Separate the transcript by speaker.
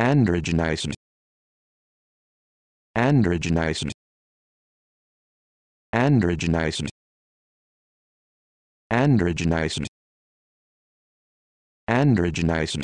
Speaker 1: androgenized androgenized androgenized androgenized androgenized